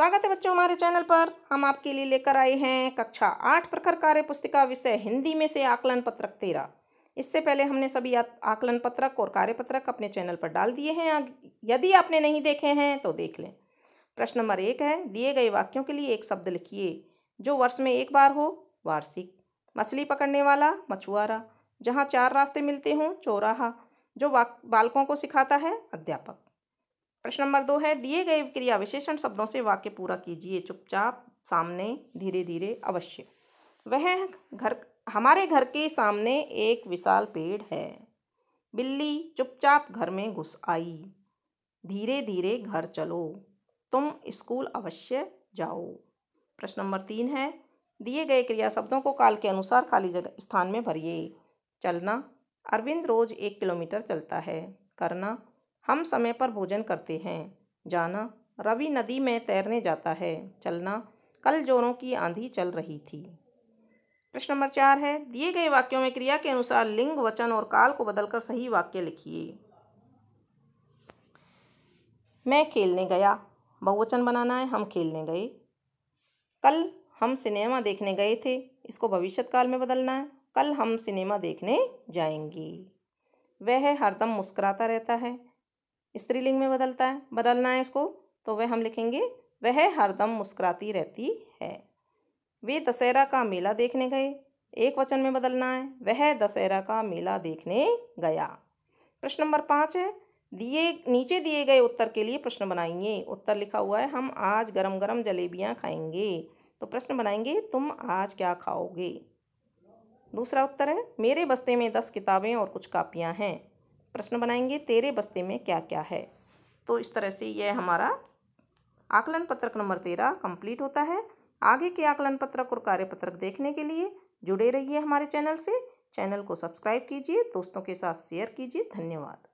स्वागत है बच्चों हमारे चैनल पर हम आपके लिए लेकर आए हैं कक्षा आठ प्रखर कार्य पुस्तिका विषय हिंदी में से आकलन पत्रक तेरह इससे पहले हमने सभी आकलन पत्रक और कार्य पत्रक अपने चैनल पर डाल दिए हैं यदि आपने नहीं देखे हैं तो देख लें प्रश्न नंबर एक है दिए गए वाक्यों के लिए एक शब्द लिखिए जो वर्ष में एक बार हो वार्षिक मछली पकड़ने वाला मछुआरा जहाँ चार रास्ते मिलते हों चौराहा जो बालकों को सिखाता है अध्यापक प्रश्न नंबर दो है दिए गए क्रिया विशेषण शब्दों से वाक्य पूरा कीजिए चुपचाप सामने धीरे धीरे अवश्य वह घर हमारे घर के सामने एक विशाल पेड़ है बिल्ली चुपचाप घर में घुस आई धीरे धीरे घर चलो तुम स्कूल अवश्य जाओ प्रश्न नंबर तीन है दिए गए क्रिया शब्दों को काल के अनुसार खाली जगह स्थान में भरिए चलना अरविंद रोज एक किलोमीटर चलता है करना हम समय पर भोजन करते हैं जाना रवि नदी में तैरने जाता है चलना कल जोरों की आंधी चल रही थी प्रश्न नंबर चार है दिए गए वाक्यों में क्रिया के अनुसार लिंग वचन और काल को बदलकर सही वाक्य लिखिए मैं खेलने गया बहुवचन बनाना है हम खेलने गए कल हम सिनेमा देखने गए थे इसको भविष्यत काल में बदलना है कल हम सिनेमा देखने जाएंगे वह हरदम मुस्कुराता रहता है स्त्रीलिंग में बदलता है बदलना है इसको तो वह हम लिखेंगे वह हरदम मुस्कुराती रहती है वे दशहरा का मेला देखने गए एक वचन में बदलना है वह दशहरा का मेला देखने गया प्रश्न नंबर पाँच है दिए नीचे दिए गए उत्तर के लिए प्रश्न बनाएंगे उत्तर लिखा हुआ है हम आज गरम गरम जलेबियाँ खाएंगे तो प्रश्न बनाएंगे तुम आज क्या खाओगे दूसरा उत्तर है मेरे बस्ते में दस किताबें और कुछ कापियाँ हैं प्रश्न बनाएंगे तेरे बस्ते में क्या क्या है तो इस तरह से यह हमारा आकलन पत्रक नंबर तेरह कंप्लीट होता है आगे के आकलन पत्रक और कार्य पत्रक देखने के लिए जुड़े रहिए हमारे चैनल से चैनल को सब्सक्राइब कीजिए दोस्तों के साथ शेयर कीजिए धन्यवाद